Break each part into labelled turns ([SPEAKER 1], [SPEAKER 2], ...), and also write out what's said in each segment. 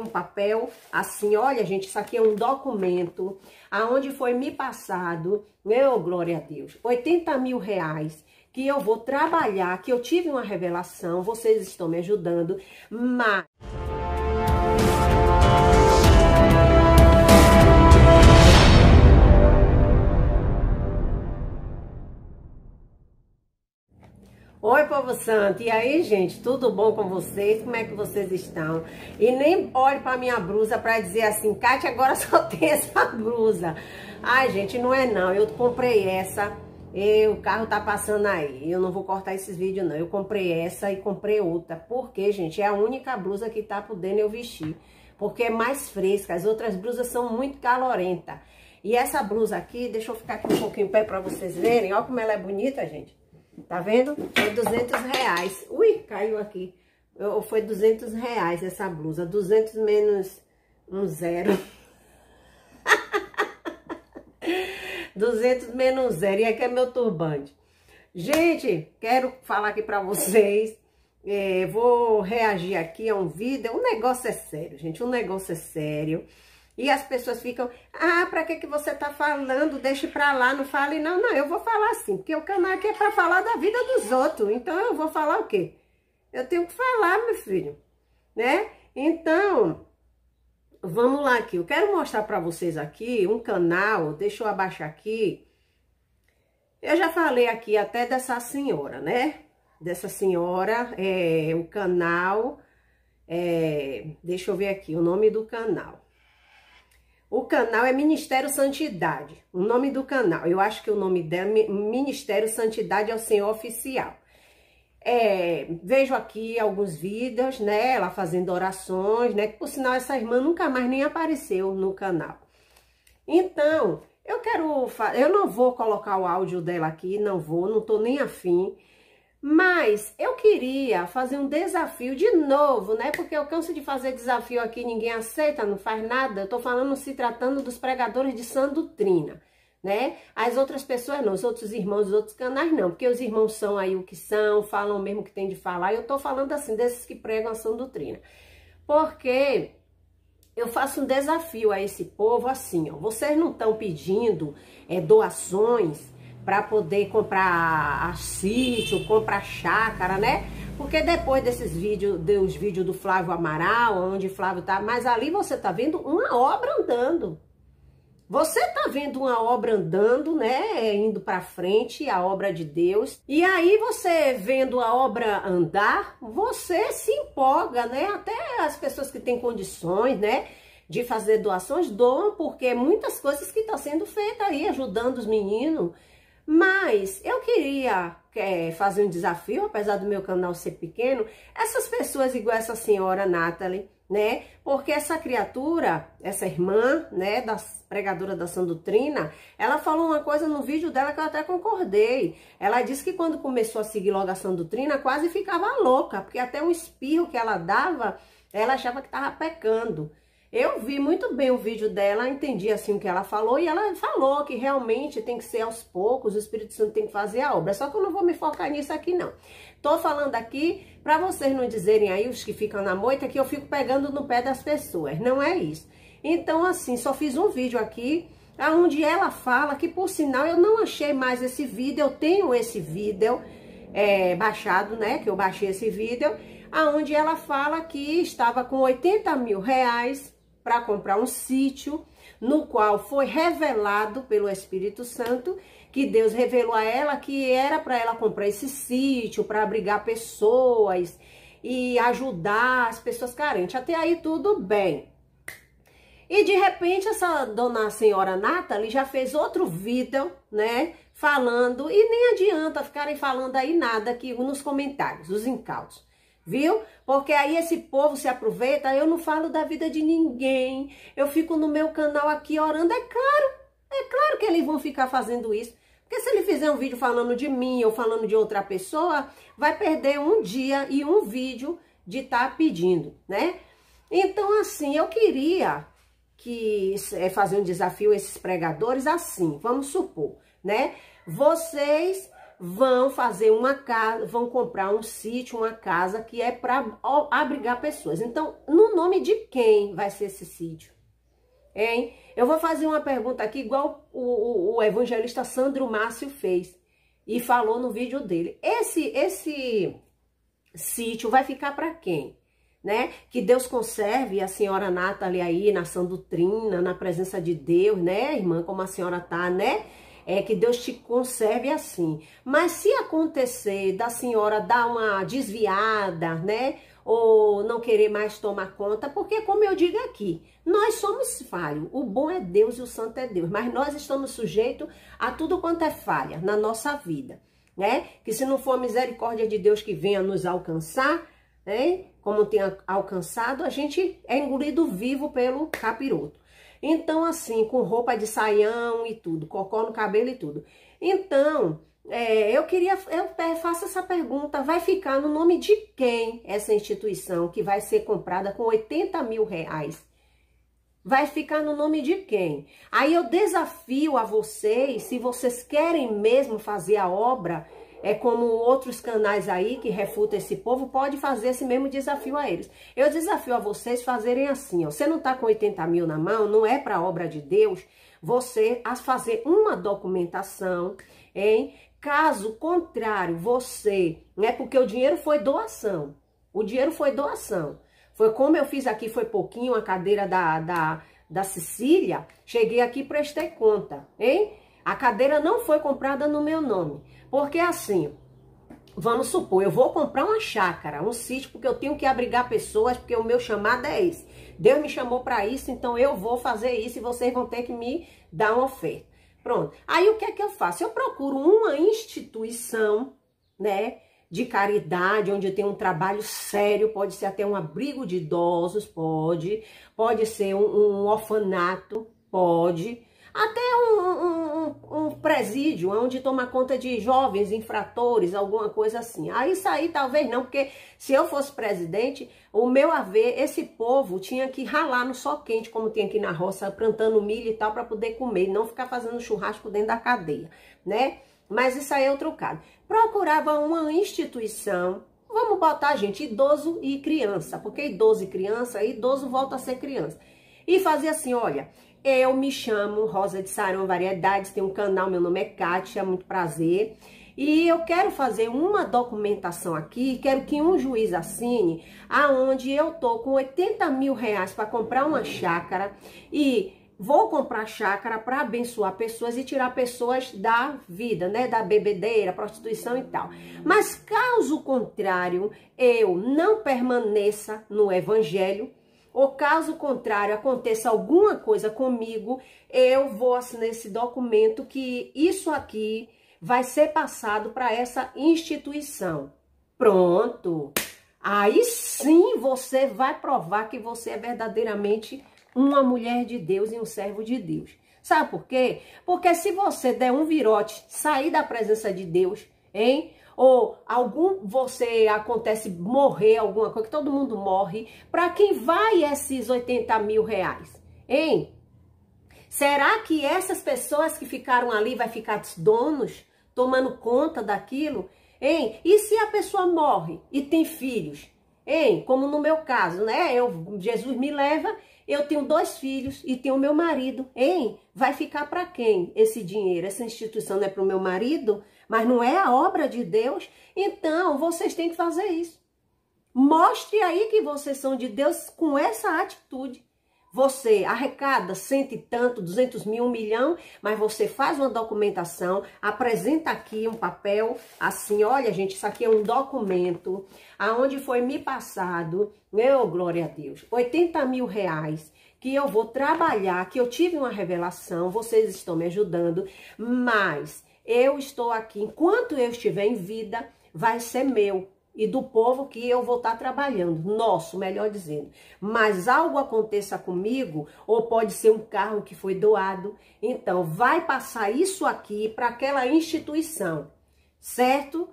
[SPEAKER 1] um papel assim, olha gente, isso aqui é um documento, aonde foi me passado, né, oh, glória a Deus, 80 mil reais, que eu vou trabalhar, que eu tive uma revelação, vocês estão me ajudando, mas... Oi, povo santo. E aí, gente, tudo bom com vocês? Como é que vocês estão? E nem olhe para minha blusa para dizer assim, Kátia, agora só tem essa blusa. Ai, gente, não é não. Eu comprei essa e o carro tá passando aí. Eu não vou cortar esses vídeos, não. Eu comprei essa e comprei outra. Porque, gente, é a única blusa que tá podendo eu vestir. Porque é mais fresca. As outras blusas são muito calorentas. E essa blusa aqui, deixa eu ficar aqui um pouquinho em pé para vocês verem. Olha como ela é bonita, gente. Tá vendo? Foi 200 reais. Ui, caiu aqui. Eu, foi 200 reais essa blusa. 200 menos um zero. 200 menos zero. E aqui é, é meu turbante. Gente, quero falar aqui pra vocês. É, vou reagir aqui a um vídeo. O negócio é sério, gente. O negócio é sério. E as pessoas ficam, ah, pra que, que você tá falando? Deixe pra lá, não fale não. Não, eu vou falar assim, porque o canal aqui é pra falar da vida dos outros. Então, eu vou falar o quê? Eu tenho que falar, meu filho, né? Então, vamos lá aqui. Eu quero mostrar pra vocês aqui um canal, deixa eu abaixar aqui. Eu já falei aqui até dessa senhora, né? Dessa senhora, é, o canal, é, deixa eu ver aqui o nome do canal. O canal é Ministério Santidade, o nome do canal. Eu acho que o nome dela é Ministério Santidade ao Senhor Oficial. É, vejo aqui alguns vídeos, né, ela fazendo orações, né, que por sinal essa irmã nunca mais nem apareceu no canal. Então, eu quero, eu não vou colocar o áudio dela aqui, não vou, não tô nem afim, mas eu queria fazer um desafio de novo, né? Porque eu canso de fazer desafio aqui, ninguém aceita, não faz nada. Eu tô falando se tratando dos pregadores de sandutrina, né? As outras pessoas não, os outros irmãos dos outros canais não, porque os irmãos são aí o que são, falam o mesmo que tem de falar. Eu tô falando assim, desses que pregam a sandutrina. Porque eu faço um desafio a esse povo assim, ó. Vocês não estão pedindo é, doações para poder comprar a sítio, comprar chácara, né? Porque depois desses vídeos, dos vídeos do Flávio Amaral, onde Flávio tá, mas ali você tá vendo uma obra andando. Você tá vendo uma obra andando, né? É, indo para frente, a obra de Deus. E aí você vendo a obra andar, você se empolga, né? Até as pessoas que têm condições, né? de fazer doações, doam, porque muitas coisas que estão tá sendo feitas aí, ajudando os meninos. Mas eu queria é, fazer um desafio, apesar do meu canal ser pequeno, essas pessoas igual essa senhora Natalie, né? Porque essa criatura, essa irmã, né, da pregadora da Sandutrina, ela falou uma coisa no vídeo dela que eu até concordei. Ela disse que quando começou a seguir logo a Sandutrina, quase ficava louca, porque até um espirro que ela dava, ela achava que estava pecando. Eu vi muito bem o vídeo dela, entendi assim o que ela falou, e ela falou que realmente tem que ser aos poucos, o Espírito Santo tem que fazer a obra. Só que eu não vou me focar nisso aqui, não. Tô falando aqui para vocês não dizerem aí, os que ficam na moita, que eu fico pegando no pé das pessoas. Não é isso. Então, assim, só fiz um vídeo aqui, onde ela fala que, por sinal, eu não achei mais esse vídeo, eu tenho esse vídeo é, baixado, né, que eu baixei esse vídeo, aonde ela fala que estava com 80 mil reais para comprar um sítio, no qual foi revelado pelo Espírito Santo que Deus revelou a ela que era para ela comprar esse sítio, para abrigar pessoas e ajudar as pessoas carentes. Até aí tudo bem. E de repente essa dona senhora Nathalie já fez outro vídeo, né, falando e nem adianta ficarem falando aí nada aqui nos comentários, os incautos viu? Porque aí esse povo se aproveita, eu não falo da vida de ninguém, eu fico no meu canal aqui orando, é claro, é claro que eles vão ficar fazendo isso. Porque se ele fizer um vídeo falando de mim ou falando de outra pessoa, vai perder um dia e um vídeo de estar tá pedindo, né? Então, assim, eu queria que é, fazer um desafio a esses pregadores assim, vamos supor, né? Vocês vão fazer uma casa, vão comprar um sítio, uma casa que é para abrigar pessoas. Então, no nome de quem vai ser esse sítio? Hein? Eu vou fazer uma pergunta aqui, igual o, o, o evangelista Sandro Márcio fez e falou no vídeo dele. Esse, esse sítio vai ficar para quem? Né? Que Deus conserve a senhora Nathalie aí na doutrina, na presença de Deus, né, irmã? Como a senhora tá, né? é, que Deus te conserve assim. Mas se acontecer da senhora dar uma desviada, né? ou não querer mais tomar conta, porque como eu digo aqui, nós somos falhos. O bom é Deus e o santo é Deus, mas nós estamos sujeitos a tudo quanto é falha na nossa vida, né? Que se não for a misericórdia de Deus que venha nos alcançar, né? Como tem alcançado, a gente é engolido vivo pelo capiroto. Então, assim, com roupa de saião e tudo, cocó no cabelo e tudo. Então, é, eu queria, eu faço essa pergunta, vai ficar no nome de quem essa instituição que vai ser comprada com 80 mil reais? Vai ficar no nome de quem? Aí eu desafio a vocês, se vocês querem mesmo fazer a obra, é como outros canais aí que refutam esse povo, pode fazer esse mesmo desafio a eles. Eu desafio a vocês fazerem assim, ó. Você não tá com 80 mil na mão, não é para obra de Deus, você a fazer uma documentação, hein? Caso contrário, você, né? Porque o dinheiro foi doação. O dinheiro foi doação. Foi como eu fiz aqui, foi pouquinho, a cadeira da, da, da Sicília. Cheguei aqui e prestei conta, hein? A cadeira não foi comprada no meu nome. Porque assim, vamos supor, eu vou comprar uma chácara, um sítio, porque eu tenho que abrigar pessoas, porque o meu chamado é esse. Deus me chamou para isso, então eu vou fazer isso e vocês vão ter que me dar uma oferta. Pronto. Aí o que é que eu faço? Eu procuro uma instituição, né, de caridade, onde tem um trabalho sério, pode ser até um abrigo de idosos, pode, pode ser um, um orfanato, pode, até um, um um, presídio onde toma conta de jovens infratores, alguma coisa assim. Ah, isso aí talvez não, porque se eu fosse presidente, o meu haver, esse povo tinha que ralar no sol quente, como tem aqui na roça, plantando milho e tal, para poder comer, não ficar fazendo churrasco dentro da cadeia, né? Mas isso aí é outro caso. Procurava uma instituição Vamos botar, gente, idoso e criança, porque idoso e criança, idoso volta a ser criança. E fazia assim, olha, eu me chamo Rosa de Saron Variedades, tenho um canal, meu nome é Kátia, muito prazer. E eu quero fazer uma documentação aqui, quero que um juiz assine, aonde eu tô com 80 mil reais para comprar uma chácara e vou comprar chácara para abençoar pessoas e tirar pessoas da vida, né, da bebedeira, prostituição e tal. Mas caso contrário, eu não permaneça no evangelho, ou caso contrário aconteça alguma coisa comigo, eu vou assinar esse documento que isso aqui vai ser passado para essa instituição. Pronto! Aí sim você vai provar que você é verdadeiramente uma mulher de Deus e um servo de Deus. Sabe por quê? Porque se você der um virote, sair da presença de Deus, hein? ou algum você acontece morrer, alguma coisa, que todo mundo morre, para quem vai esses 80 mil reais? Hein? Será que essas pessoas que ficaram ali vai ficar donos, tomando conta daquilo? Hein? E se a pessoa morre e tem filhos? Hein? Como no meu caso, né? Eu, Jesus me leva, eu tenho dois filhos e tenho meu marido. Hein? Vai ficar para quem esse dinheiro? Essa instituição não é para o meu marido? mas não é a obra de Deus, então vocês têm que fazer isso. Mostre aí que vocês são de Deus com essa atitude. Você arrecada cento e tanto, duzentos mil, um milhão, mas você faz uma documentação, apresenta aqui um papel, assim, olha gente, isso aqui é um documento, aonde foi me passado, meu né, oh, glória a Deus, 80 mil reais, que eu vou trabalhar, que eu tive uma revelação, vocês estão me ajudando, mas eu estou aqui, enquanto eu estiver em vida, vai ser meu e do povo que eu vou estar trabalhando, nosso, melhor dizendo. Mas algo aconteça comigo, ou pode ser um carro que foi doado, então vai passar isso aqui para aquela instituição, certo?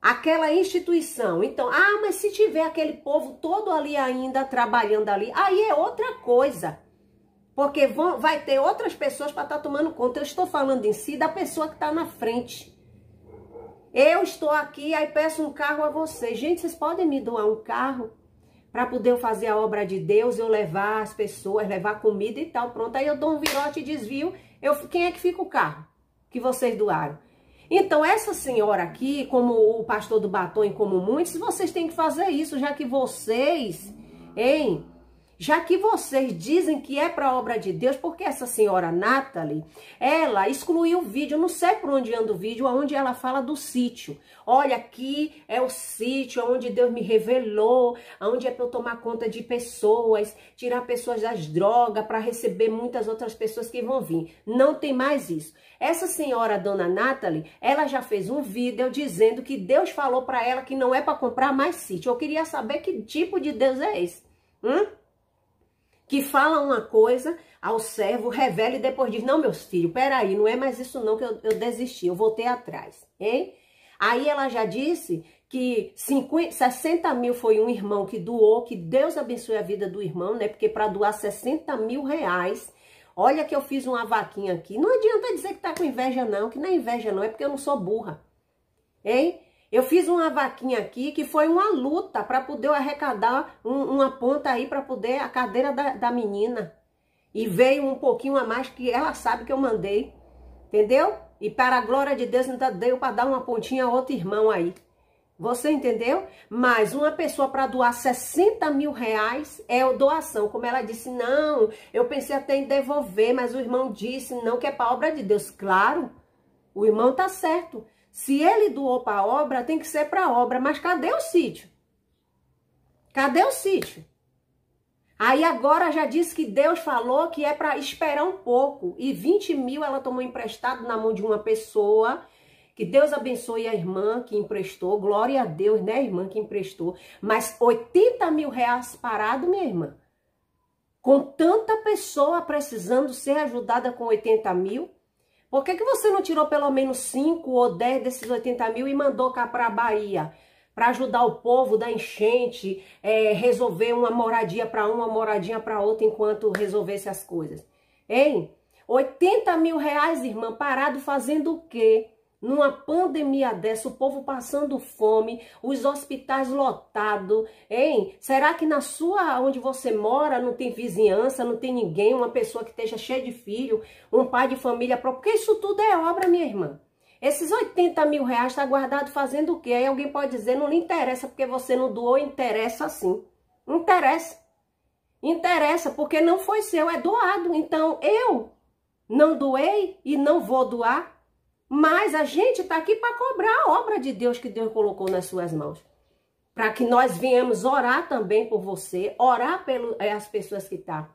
[SPEAKER 1] Aquela instituição. Então, ah, mas se tiver aquele povo todo ali ainda trabalhando ali, aí é outra coisa. Porque vão, vai ter outras pessoas para estar tá tomando conta. Eu estou falando em si da pessoa que está na frente. Eu estou aqui, aí peço um carro a vocês. Gente, vocês podem me doar um carro para poder fazer a obra de Deus, eu levar as pessoas, levar comida e tal, pronto. Aí eu dou um virote e desvio. Eu, quem é que fica o carro que vocês doaram? Então, essa senhora aqui, como o pastor do batom e como muitos, vocês têm que fazer isso, já que vocês, hein? Já que vocês dizem que é para obra de Deus, porque essa senhora Natalie, ela excluiu o vídeo, não sei por onde anda o vídeo, onde ela fala do sítio. Olha, aqui é o sítio onde Deus me revelou, onde é para eu tomar conta de pessoas, tirar pessoas das drogas, para receber muitas outras pessoas que vão vir. Não tem mais isso. Essa senhora, dona Natalie, ela já fez um vídeo dizendo que Deus falou para ela que não é para comprar mais sítio. Eu queria saber que tipo de Deus é esse. Hum? que fala uma coisa ao servo, revela e depois diz, não, meus filhos, peraí, não é mais isso não que eu, eu desisti, eu voltei atrás, hein? Aí ela já disse que 50, 60 mil foi um irmão que doou, que Deus abençoe a vida do irmão, né? Porque para doar 60 mil reais, olha que eu fiz uma vaquinha aqui. Não adianta dizer que tá com inveja não, que não é inveja não, é porque eu não sou burra, hein? Eu fiz uma vaquinha aqui que foi uma luta para poder arrecadar um, uma ponta aí para poder a cadeira da, da menina. E veio um pouquinho a mais que ela sabe que eu mandei. Entendeu? E para a glória de Deus ainda deu para dar uma pontinha a outro irmão aí. Você entendeu? Mas uma pessoa para doar 60 mil reais é doação. Como ela disse, não, eu pensei até em devolver, mas o irmão disse, não, que é para obra de Deus. Claro, o irmão tá certo. Se ele doou para obra, tem que ser para obra. Mas cadê o sítio? Cadê o sítio? Aí agora já disse que Deus falou que é para esperar um pouco. E 20 mil ela tomou emprestado na mão de uma pessoa. Que Deus abençoe a irmã que emprestou. Glória a Deus, né, irmã que emprestou. Mas 80 mil reais parado, minha irmã. Com tanta pessoa precisando ser ajudada com 80 mil. Por que, que você não tirou pelo menos 5 ou 10 desses 80 mil e mandou cá para a Bahia? Para ajudar o povo da enchente, é, resolver uma moradia para uma, moradinha para outra, enquanto resolvesse as coisas. Hein? 80 mil reais, irmã, parado fazendo o quê? Numa pandemia dessa, o povo passando fome, os hospitais lotados, hein? Será que na sua, onde você mora, não tem vizinhança, não tem ninguém, uma pessoa que esteja cheia de filho, um pai de família própria? Porque isso tudo é obra, minha irmã. Esses 80 mil reais está guardado fazendo o quê? Aí alguém pode dizer, não lhe interessa porque você não doou, interessa assim. Interessa. Interessa porque não foi seu, é doado. Então eu não doei e não vou doar mas a gente está aqui para cobrar a obra de Deus que Deus colocou nas suas mãos. Para que nós venhamos orar também por você, orar pelas eh, pessoas que estão. Tá.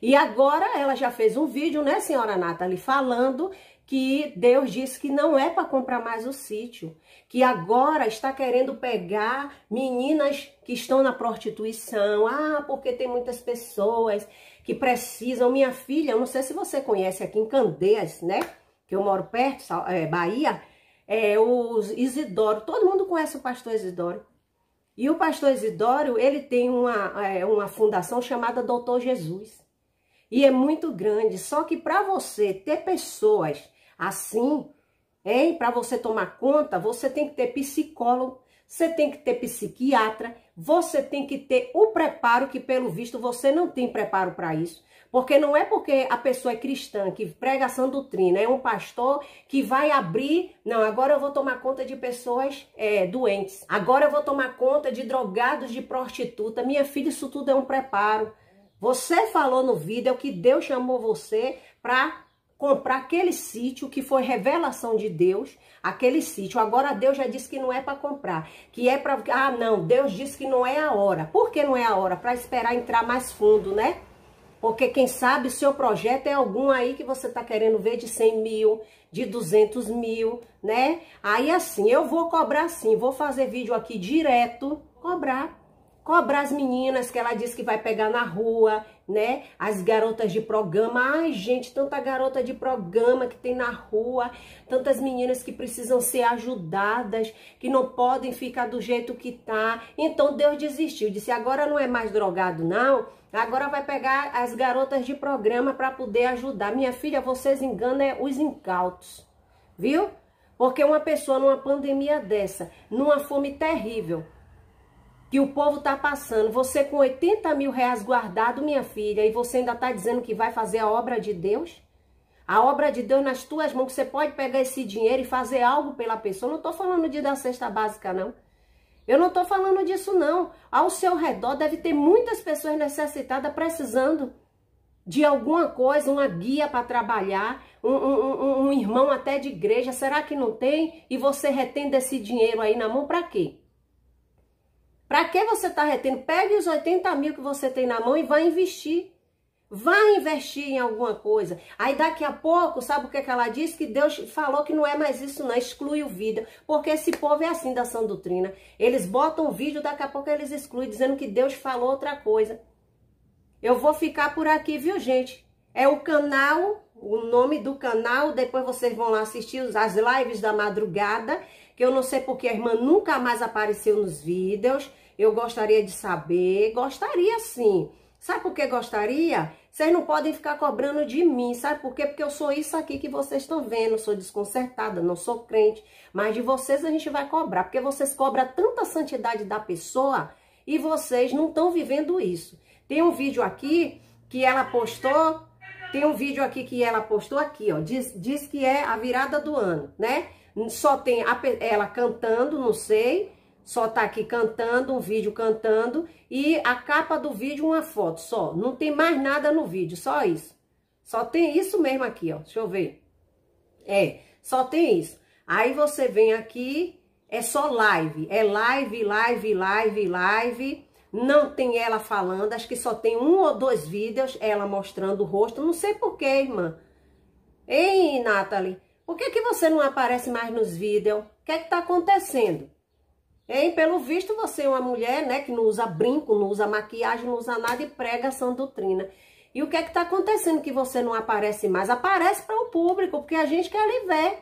[SPEAKER 1] E agora ela já fez um vídeo, né, senhora Nathalie, falando que Deus disse que não é para comprar mais o sítio, que agora está querendo pegar meninas que estão na prostituição. Ah, porque tem muitas pessoas que precisam. Minha filha, não sei se você conhece aqui em Candeias, né? que eu moro perto, é, Bahia, é, os Isidoro, todo mundo conhece o pastor Isidoro. E o pastor Isidoro, ele tem uma, é, uma fundação chamada Doutor Jesus. E é muito grande, só que para você ter pessoas assim, hein, para você tomar conta, você tem que ter psicólogo, você tem que ter psiquiatra, você tem que ter o preparo, que pelo visto você não tem preparo para isso. Porque não é porque a pessoa é cristã, que prega a doutrina, é um pastor que vai abrir, não, agora eu vou tomar conta de pessoas é, doentes, agora eu vou tomar conta de drogados, de prostituta. Minha filha, isso tudo é um preparo. Você falou no vídeo, é o que Deus chamou você para comprar aquele sítio que foi revelação de Deus, aquele sítio. Agora Deus já disse que não é para comprar, que é para ah não, Deus disse que não é a hora. Por que não é a hora? Para esperar entrar mais fundo, né? Porque quem sabe seu projeto é algum aí que você tá querendo ver de 100 mil, de 200 mil, né? Aí assim, eu vou cobrar sim, vou fazer vídeo aqui direto, cobrar Cobrar as meninas que ela diz que vai pegar na rua, né? As garotas de programa. Ai, gente, tanta garota de programa que tem na rua, tantas meninas que precisam ser ajudadas, que não podem ficar do jeito que tá. Então Deus desistiu, disse: agora não é mais drogado, não. Agora vai pegar as garotas de programa para poder ajudar. Minha filha, vocês enganam é os incautos, viu? Porque uma pessoa numa pandemia dessa, numa fome terrível, que o povo está passando. Você com 80 mil reais guardado, minha filha, e você ainda está dizendo que vai fazer a obra de Deus? A obra de Deus nas tuas mãos, que você pode pegar esse dinheiro e fazer algo pela pessoa. não estou falando de dar cesta básica, não. Eu não estou falando disso, não. Ao seu redor deve ter muitas pessoas necessitadas, precisando de alguma coisa, uma guia para trabalhar, um, um, um, um, irmão até de igreja. Será que não tem? E você retendo esse dinheiro aí na mão para quê? Para que você está retendo? Pegue os 80 mil que você tem na mão e vá investir. Vá investir em alguma coisa. Aí daqui a pouco, sabe o que, é que ela disse? Que Deus falou que não é mais isso não, exclui o vídeo. Porque esse povo é assim da sã doutrina. Eles botam o vídeo, daqui a pouco eles excluem, dizendo que Deus falou outra coisa. Eu vou ficar por aqui, viu gente? É o canal, o nome do canal, depois vocês vão lá assistir as lives da madrugada, que eu não sei porque a irmã nunca mais apareceu nos vídeos, eu gostaria de saber, gostaria sim. Sabe por que gostaria? Vocês não podem ficar cobrando de mim, sabe por quê? Porque eu sou isso aqui que vocês estão vendo, sou desconcertada, não sou crente, mas de vocês a gente vai cobrar, porque vocês cobram tanta santidade da pessoa e vocês não estão vivendo isso. Tem um vídeo aqui que ela postou, tem um vídeo aqui que ela postou aqui, ó, diz, diz que é a virada do ano, né? Só tem a, ela cantando, não sei, só tá aqui cantando, um vídeo cantando e a capa do vídeo uma foto só. Não tem mais nada no vídeo, só isso. Só tem isso mesmo aqui, ó. Deixa eu ver. É, só tem isso. Aí você vem aqui, é só live. É live, live, live, live. Não tem ela falando, acho que só tem um ou dois vídeos ela mostrando o rosto. Não sei porquê, irmã. Ei, Nathalie, por que, que você não aparece mais nos vídeos? O que é que tá acontecendo? Hein? Pelo visto, você é uma mulher, né, que não usa brinco, não usa maquiagem, não usa nada e prega a doutrina. E o que é que tá acontecendo que você não aparece mais? Aparece para o público, porque a gente quer lhe ver.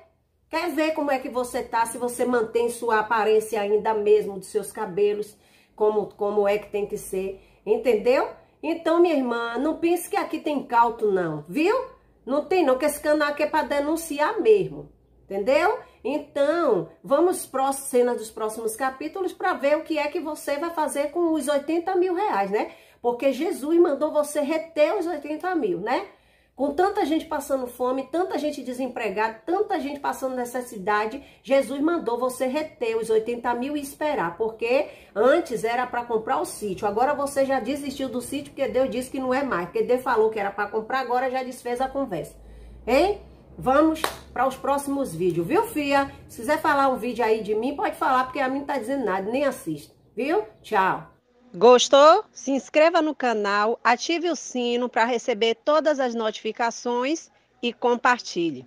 [SPEAKER 1] Quer ver como é que você tá, se você mantém sua aparência ainda mesmo, dos seus cabelos, como, como é que tem que ser, entendeu? Então, minha irmã, não pense que aqui tem cauto não, viu? Não tem não, que esse canal aqui é pra denunciar mesmo, entendeu? Então, vamos para a cena dos próximos capítulos para ver o que é que você vai fazer com os 80 mil reais, né? Porque Jesus mandou você reter os 80 mil, né? Com tanta gente passando fome, tanta gente desempregada, tanta gente passando necessidade, Jesus mandou você reter os 80 mil e esperar, porque antes era para comprar o sítio, agora você já desistiu do sítio porque Deus disse que não é mais, porque Deus falou que era para comprar, agora já desfez a conversa. Hein? Vamos para os próximos vídeos, viu, Fia? Se quiser falar um vídeo aí de mim, pode falar, porque a mim não tá dizendo nada, nem assiste, viu? Tchau! Gostou? Se inscreva no canal, ative o sino para receber todas as notificações e compartilhe.